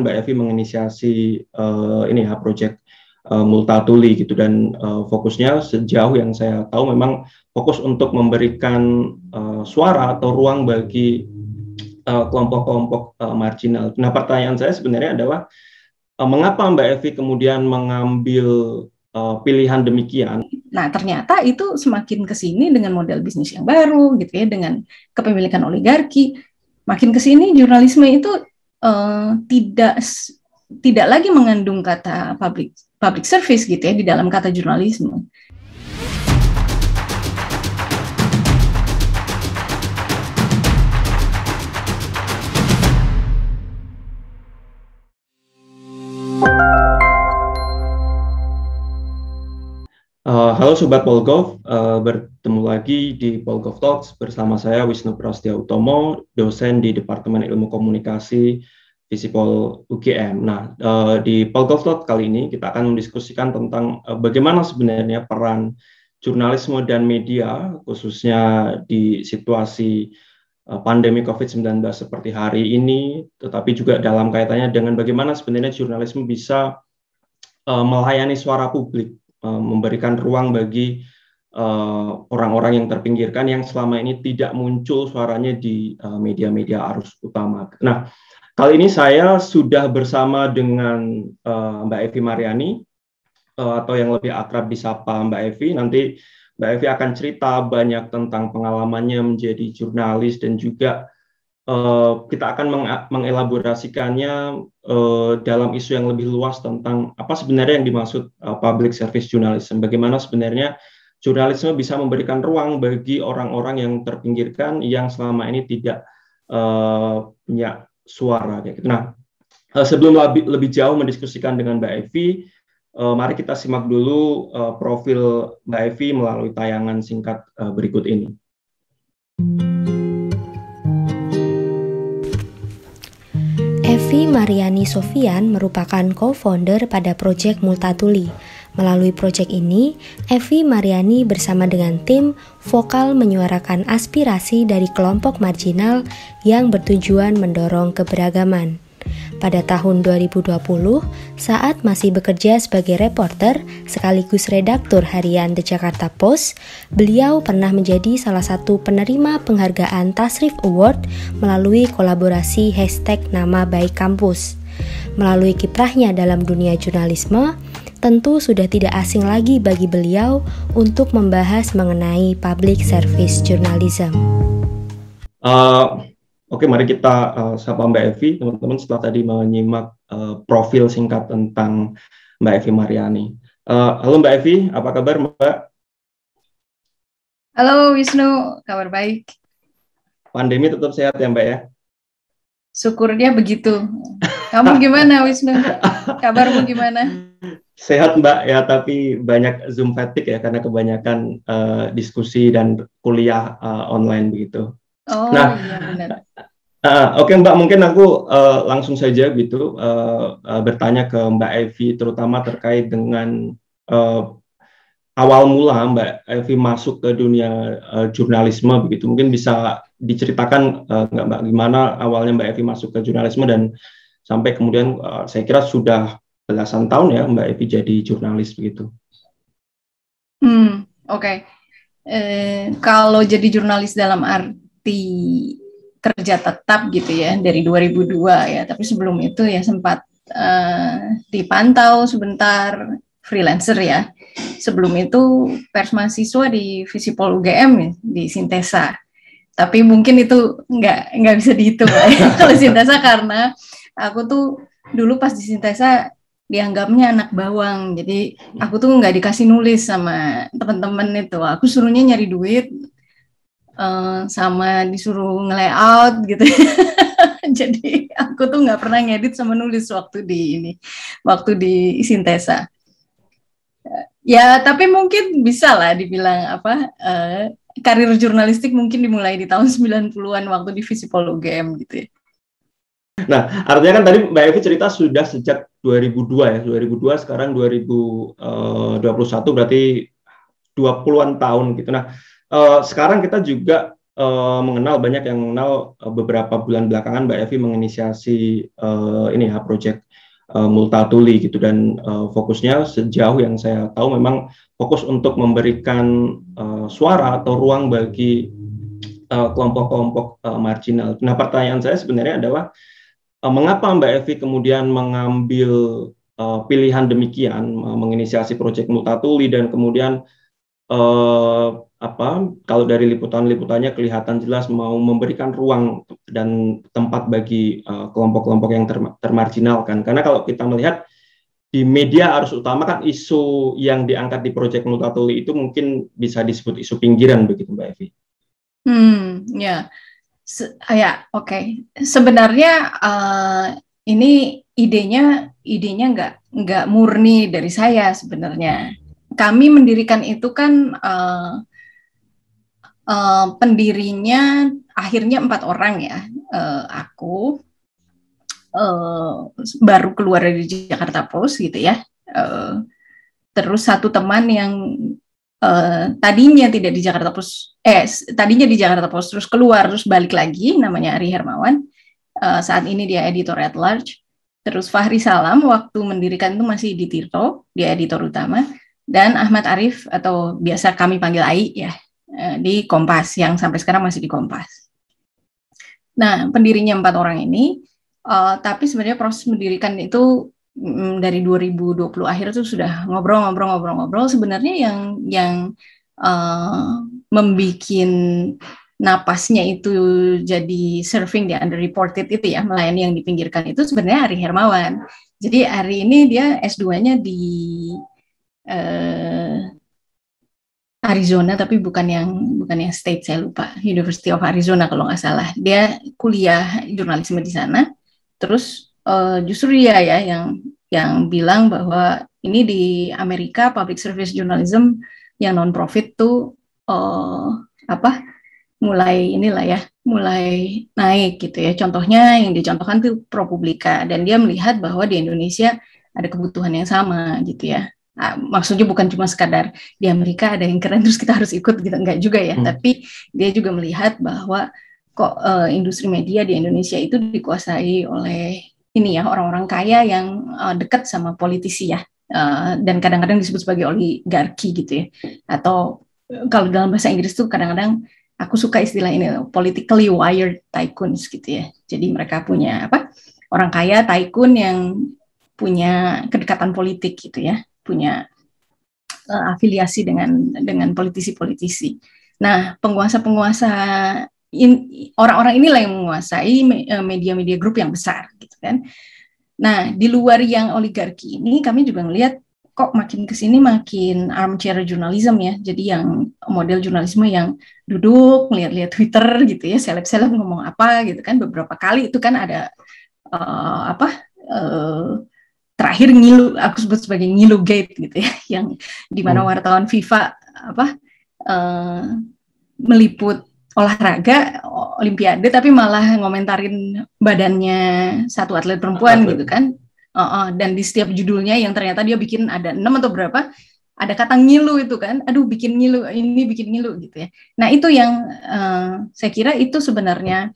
Mbak Evi menginisiasi uh, ini ya proyek uh, eh, Multatuli gitu dan uh, fokusnya sejauh yang saya tahu memang fokus untuk memberikan uh, suara atau ruang bagi kelompok-kelompok uh, uh, marginal. Nah pertanyaan saya sebenarnya adalah uh, mengapa Mbak Evi kemudian mengambil uh, pilihan demikian? Nah ternyata itu semakin kesini dengan model bisnis yang baru gitu ya dengan kepemilikan oligarki makin kesini jurnalisme itu uh, tidak tidak lagi mengandung kata public public service gitu ya di dalam kata jurnalisme. Eh, halo Sobat Polgov, uh, bertemu lagi di Polgov Talks bersama saya Wisnu Prasetya Utomo, dosen di Departemen Ilmu Komunikasi Visipol UGM. Nah, uh, di Polgov Talks kali ini kita akan mendiskusikan tentang uh, bagaimana sebenarnya peran jurnalisme dan media, khususnya di situasi pandemi COVID-19 seperti hari ini, tetapi juga dalam kaitannya dengan bagaimana sebenarnya jurnalisme bisa uh, melayani suara publik Eh, memberikan ruang bagi eh, orang-orang yang terpinggirkan yang selama ini tidak muncul suaranya di eh, media-media arus utama. Nah, kali ini saya sudah bersama dengan Mbak Evi Mariani atau yang lebih akrab disapa Mbak Evi. Nanti Mbak Evi akan cerita banyak tentang pengalamannya menjadi jurnalis dan juga kita akan mengelaborasikannya Eh, dalam isu yang lebih luas tentang apa sebenarnya yang dimaksud uh, public service journalism, bagaimana sebenarnya jurnalisme bisa memberikan ruang bagi orang-orang yang terpinggirkan yang selama ini tidak uh, punya suara gitu. Nah, uh, sebelum lebih, lebih jauh mendiskusikan dengan Mbak Evi, uh, mari kita simak dulu uh, profil Mbak Evi melalui tayangan singkat uh, berikut ini. Thank you Devi Mariani Sofian merupakan co-founder pada proyek Multatuli. Melalui proyek ini, Evi Mariani bersama dengan tim vokal menyuarakan aspirasi dari kelompok marginal yang bertujuan mendorong keberagaman pada tahun 2020 saat masih bekerja sebagai reporter sekaligus redaktur harian The Jakarta Post, beliau pernah menjadi salah satu penerima penghargaan Tasrif Award melalui kolaborasi hashtag nama baik kampus. Melalui kiprahnya dalam dunia jurnalisme, tentu sudah tidak asing lagi bagi beliau untuk membahas mengenai public service journalism. Uh, Oke, mari kita uh, sapa Mbak Evi, teman-teman setelah tadi menyimak uh, profil singkat tentang Mbak Evi Mariani. Uh, halo Mbak Evi, apa kabar Mbak? Halo Wisnu, kabar baik. Pandemi tetap sehat ya Mbak ya? Syukurnya begitu. Kamu gimana Wisnu? Kabarmu gimana? Sehat Mbak ya, tapi banyak Zoom fatigue ya karena kebanyakan uh, diskusi dan kuliah uh, online begitu. Oh nah, iya benar. Uh, Oke okay, Mbak, mungkin aku uh, langsung saja gitu uh, uh, bertanya ke Mbak Evi terutama terkait dengan uh, awal mula Mbak Evi masuk ke dunia uh, jurnalisme begitu. Mungkin bisa diceritakan uh, Mbak gimana awalnya Mbak Evi masuk ke jurnalisme dan sampai kemudian uh, saya kira sudah belasan tahun ya Mbak Evi jadi jurnalis begitu. Hmm, oke. Okay. Eh, kalau jadi jurnalis dalam arti kerja tetap gitu ya dari 2002 ya tapi sebelum itu ya sempat uh, dipantau sebentar freelancer ya sebelum itu pers mahasiswa di Visipol UGM ya di Sintesa tapi mungkin itu nggak nggak bisa dihitung ya. kalau Sintesa karena aku tuh dulu pas di Sintesa dianggapnya anak bawang jadi aku tuh nggak dikasih nulis sama teman-teman itu aku suruhnya nyari duit Eh, sama disuruh nge-layout gitu. Ya. Jadi aku tuh nggak pernah ngedit sama nulis waktu di ini, waktu di sintesa. Ya, tapi mungkin bisa lah dibilang apa uh, karir jurnalistik mungkin dimulai di tahun 90-an waktu di Visipol UGM gitu ya. Nah, artinya kan tadi Mbak Evi cerita sudah sejak 2002 ya, 2002 sekarang 2021 eh, berarti 20-an tahun gitu. Nah, Eh, sekarang kita juga uh, mengenal banyak yang mengenal eh, beberapa bulan belakangan Mbak Evi menginisiasi uh, ini ya proyek uh, multatuli gitu dan uh, fokusnya sejauh yang saya tahu memang fokus untuk memberikan uh, suara atau ruang bagi kelompok kelompok-kelompok uh, marginal. Nah pertanyaan saya sebenarnya adalah uh, mengapa Mbak Evi kemudian mengambil uh, pilihan demikian uh, menginisiasi proyek multatuli dan kemudian uh, apa kalau dari liputan-liputannya kelihatan jelas mau memberikan ruang dan tempat bagi eh, kelompok-kelompok uh, yang ter termarginalkan karena kalau kita melihat di media harus utama kan isu yang diangkat di proyek Multatuli itu mungkin bisa disebut isu pinggiran begitu Mbak Evi. Hmm, ya. Se ah, ya, oke. Okay. Sebenarnya uh, ini idenya idenya nggak nggak murni dari saya sebenarnya. Kami mendirikan itu kan uh, Eh, pendirinya akhirnya empat orang ya uh, aku uh, baru keluar dari Jakarta Post gitu ya uh, terus satu teman yang uh, tadinya tidak di Jakarta Post eh tadinya di Jakarta Post terus keluar terus balik lagi namanya Ari Hermawan uh, saat ini dia editor at large Terus Fahri Salam waktu mendirikan itu masih di Tirto, dia editor utama. Dan Ahmad Arif atau biasa kami panggil Ai ya, Eh, di Kompas yang sampai sekarang masih di Kompas. Nah, pendirinya empat orang ini, uh, tapi sebenarnya proses mendirikan itu um, dari 2020 akhir itu sudah ngobrol-ngobrol-ngobrol-ngobrol. Sebenarnya yang yang uh, eh, membuat napasnya itu jadi surfing di underreported itu ya, melayani yang dipinggirkan itu sebenarnya Ari Hermawan. Jadi hari ini dia S2-nya di Arizona tapi bukan yang bukan yang state saya lupa University of Arizona kalau nggak salah dia kuliah jurnalisme di sana terus uh, justru dia ya yang yang bilang bahwa ini di Amerika public service journalism yang non profit tuh uh, apa mulai inilah ya mulai naik gitu ya contohnya yang dicontohkan tuh ProPublica dan dia melihat bahwa di Indonesia ada kebutuhan yang sama gitu ya Nah, maksudnya bukan cuma sekadar di Amerika ada yang keren terus kita harus ikut gitu enggak juga ya hmm. tapi dia juga melihat bahwa kok uh, industri media di Indonesia itu dikuasai oleh ini ya orang-orang kaya yang uh, dekat sama politisi ya uh, dan kadang-kadang disebut sebagai oligarki gitu ya atau kalau dalam bahasa Inggris tuh kadang-kadang aku suka istilah ini politically wired tycoons gitu ya jadi mereka punya apa orang kaya tycoon yang punya kedekatan politik gitu ya punya uh, afiliasi dengan dengan politisi-politisi. Nah, penguasa-penguasa in, orang-orang inilah yang menguasai eh, media-media grup yang besar, gitu kan? Nah, di luar yang oligarki ini, kami juga melihat kok makin kesini makin armchair journalism ya. Jadi yang model jurnalisme yang duduk melihat-lihat Twitter gitu ya, seleb-seleb ngomong apa gitu kan. Beberapa kali itu kan ada uh, apa? Uh, terakhir ngilu aku sebut sebagai ngilu gate gitu ya yang di mana hmm. wartawan FIFA apa uh, meliput olahraga olimpiade tapi malah ngomentarin badannya satu atlet perempuan atlet. gitu kan uh, uh, dan di setiap judulnya yang ternyata dia bikin ada enam atau berapa ada kata ngilu itu kan aduh bikin ngilu ini bikin ngilu gitu ya nah itu yang uh, saya kira itu sebenarnya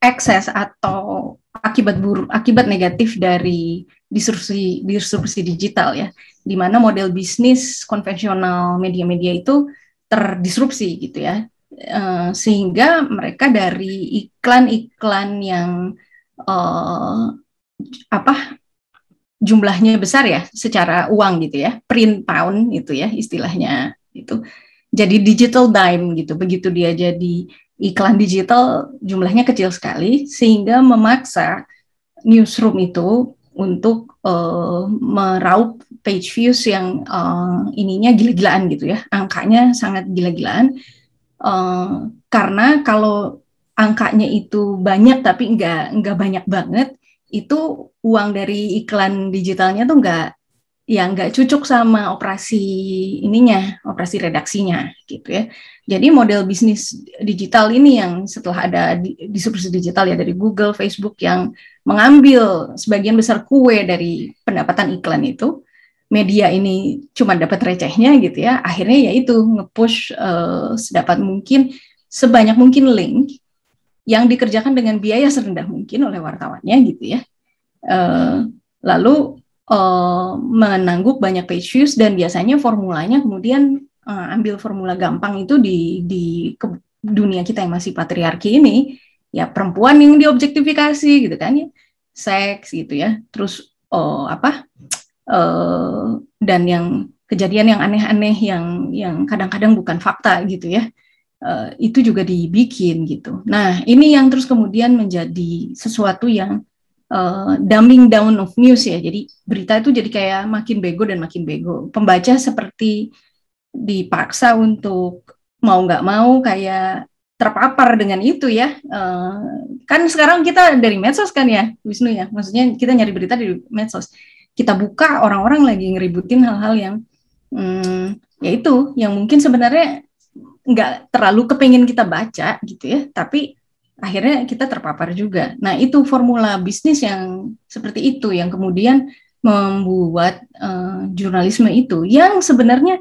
ekses atau akibat buruk akibat negatif dari disrupsi disrupsi digital ya di mana model bisnis konvensional media-media itu terdisrupsi gitu ya e, sehingga mereka dari iklan-iklan yang e, apa jumlahnya besar ya secara uang gitu ya print pound itu ya istilahnya itu jadi digital dime gitu begitu dia jadi iklan digital jumlahnya kecil sekali sehingga memaksa newsroom itu untuk uh, meraup page views yang uh, ininya gila-gilaan gitu ya angkanya sangat gila-gilaan uh, karena kalau angkanya itu banyak tapi nggak nggak banyak banget itu uang dari iklan digitalnya tuh nggak ya nggak cocok sama operasi ininya, operasi redaksinya gitu ya. Jadi model bisnis digital ini yang setelah ada disrupsi digital ya dari Google, Facebook yang mengambil sebagian besar kue dari pendapatan iklan itu, media ini cuma dapat recehnya gitu ya. Akhirnya ya itu ngepush uh, sedapat mungkin sebanyak mungkin link yang dikerjakan dengan biaya serendah mungkin oleh wartawannya gitu ya. Uh, lalu Eh, menangguk banyak issues dan biasanya formulanya kemudian uh, ambil formula gampang itu di di ke dunia kita yang masih patriarki ini ya perempuan yang diobjektifikasi gitu kan ya seks gitu ya terus oh apa uh, dan yang kejadian yang aneh-aneh yang yang kadang-kadang bukan fakta gitu ya uh, itu juga dibikin gitu nah ini yang terus kemudian menjadi sesuatu yang uh, dumbing down of news ya. Jadi berita itu jadi kayak makin bego dan makin bego. Pembaca seperti dipaksa untuk mau nggak mau kayak terpapar dengan itu ya. Uh, kan sekarang kita dari medsos kan ya, Wisnu ya. Maksudnya kita nyari berita dari medsos. Kita buka orang-orang lagi ngeributin hal-hal yang hmm, ya itu yang mungkin sebenarnya nggak terlalu kepingin kita baca gitu ya. Tapi akhirnya kita terpapar juga. Nah, itu formula bisnis yang seperti itu yang kemudian membuat uh, jurnalisme itu yang sebenarnya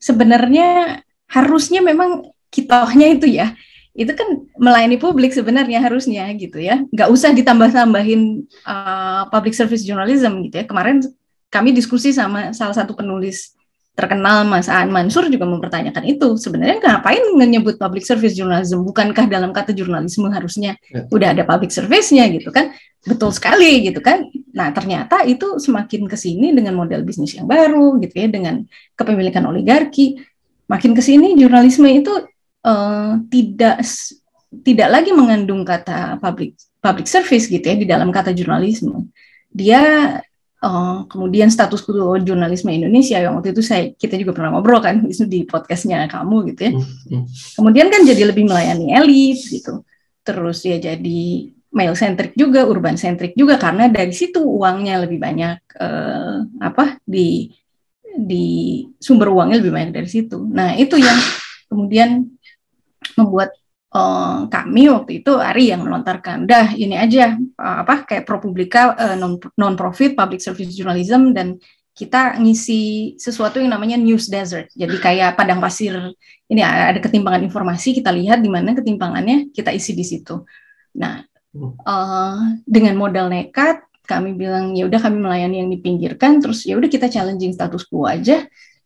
sebenarnya harusnya memang kitohnya itu ya itu kan melayani publik sebenarnya harusnya gitu ya nggak usah ditambah-tambahin uh, public service journalism gitu ya kemarin kami diskusi sama salah satu penulis terkenal Mas Aan Mansur juga mempertanyakan itu. Sebenarnya ngapain menyebut public service journalism? Bukankah dalam kata jurnalisme harusnya ya. udah ada public service-nya gitu kan? Betul sekali gitu kan. Nah, ternyata itu semakin ke sini dengan model bisnis yang baru gitu ya dengan kepemilikan oligarki, makin ke sini jurnalisme itu uh, tidak tidak lagi mengandung kata public public service gitu ya di dalam kata jurnalisme. Dia Uh, kemudian status quo jurnalisme Indonesia yang waktu itu saya kita juga pernah ngobrol kan itu di podcastnya kamu gitu ya. Hmm, hmm. Kemudian kan jadi lebih melayani elit gitu. Terus dia ya jadi male centric juga, urban centric juga karena dari situ uangnya lebih banyak uh, apa di di sumber uangnya lebih banyak dari situ. Nah itu yang kemudian membuat Eh, kami waktu itu Ari yang melontarkan dah ini aja eh, apa kayak pro uh, eh, non non profit public service journalism dan kita ngisi sesuatu yang namanya news desert. Jadi kayak padang pasir ini ada ketimpangan informasi kita lihat di mana ketimpangannya kita isi di situ. Nah, uh, dengan modal nekat kami bilang ya udah kami melayani yang dipinggirkan terus ya udah kita challenging status quo aja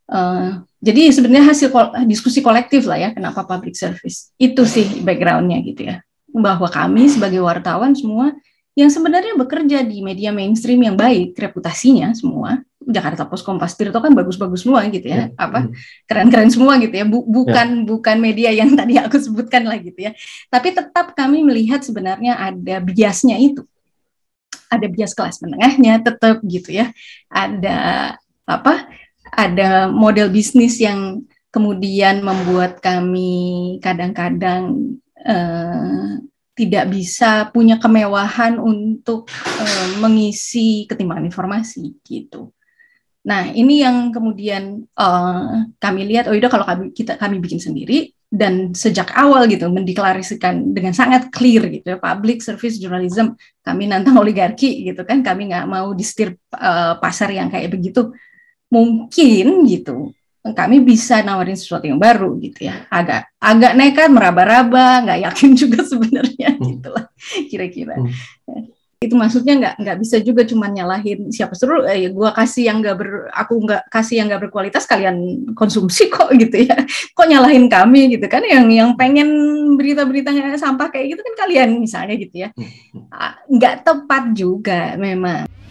Eh, jadi sebenarnya hasil kol diskusi kolektif lah ya, kenapa public service itu sih backgroundnya gitu ya, bahwa kami sebagai wartawan semua yang sebenarnya bekerja di media mainstream yang baik reputasinya semua Jakarta Post Kompas Tirto kan bagus-bagus semua gitu ya, yeah. apa hmm. keren-keren semua gitu ya, bukan yeah. bukan media yang tadi aku sebutkan lah gitu ya, tapi tetap kami melihat sebenarnya ada biasnya itu, ada bias kelas menengahnya tetap gitu ya, ada apa ada model bisnis yang kemudian membuat kami kadang-kadang eh, tidak bisa punya kemewahan untuk eh, mengisi ketimbangan informasi gitu. Nah ini yang kemudian eh, kami lihat oh itu kalau kami kita kami bikin sendiri dan sejak awal gitu mendeklarasikan dengan sangat clear gitu ya, public service journalism kami nantang oligarki gitu kan kami nggak mau distir pasar yang kayak begitu mungkin gitu kami bisa nawarin sesuatu yang baru gitu ya agak agak nekat meraba-raba nggak yakin juga sebenarnya hmm. gitulah kira-kira hmm. itu maksudnya nggak nggak bisa juga cuma nyalahin siapa seru eh, ya gua kasih yang nggak ber aku nggak kasih yang nggak berkualitas kalian konsumsi kok gitu ya kok nyalahin kami gitu kan yang yang pengen berita-berita sampah kayak gitu kan kalian misalnya gitu ya hmm. ah, nggak tepat juga memang